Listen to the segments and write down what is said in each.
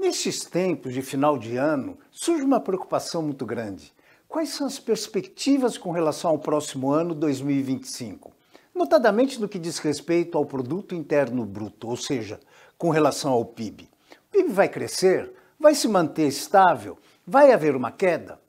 Nesses tempos de final de ano, surge uma preocupação muito grande. Quais são as perspectivas com relação ao próximo ano 2025? Notadamente no que diz respeito ao produto interno bruto, ou seja, com relação ao PIB. O PIB vai crescer? Vai se manter estável? Vai haver uma queda?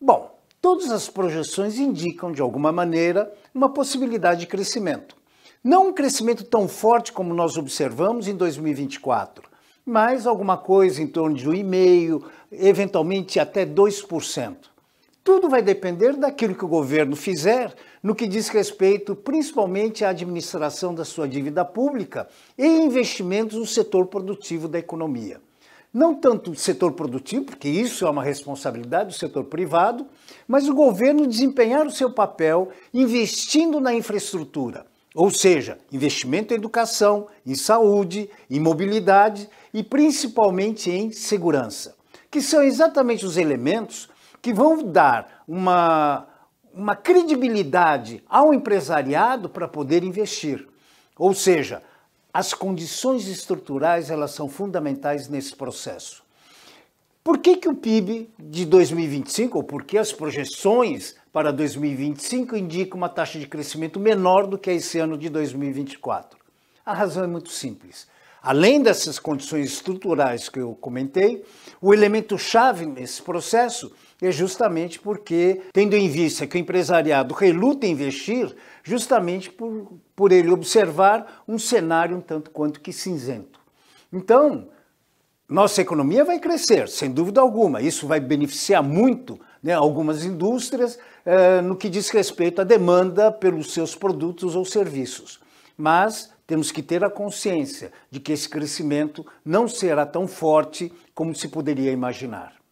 Bom, todas as projeções indicam, de alguma maneira, uma possibilidade de crescimento. Não um crescimento tão forte como nós observamos em 2024, mais alguma coisa em torno de 1,5%, eventualmente até 2%. Tudo vai depender daquilo que o governo fizer no que diz respeito principalmente à administração da sua dívida pública e investimentos no setor produtivo da economia. Não tanto o setor produtivo, porque isso é uma responsabilidade do setor privado, mas o governo desempenhar o seu papel investindo na infraestrutura, ou seja, investimento em educação, em saúde, em mobilidade e principalmente em segurança, que são exatamente os elementos que vão dar uma, uma credibilidade ao empresariado para poder investir. Ou seja, as condições estruturais elas são fundamentais nesse processo. Por que, que o PIB de 2025, ou por que as projeções para 2025 indicam uma taxa de crescimento menor do que esse ano de 2024? A razão é muito simples. Além dessas condições estruturais que eu comentei, o elemento chave nesse processo é justamente porque, tendo em vista que o empresariado reluta em investir, justamente por, por ele observar um cenário um tanto quanto que cinzento. Então, nossa economia vai crescer, sem dúvida alguma. Isso vai beneficiar muito né, algumas indústrias eh, no que diz respeito à demanda pelos seus produtos ou serviços mas temos que ter a consciência de que esse crescimento não será tão forte como se poderia imaginar.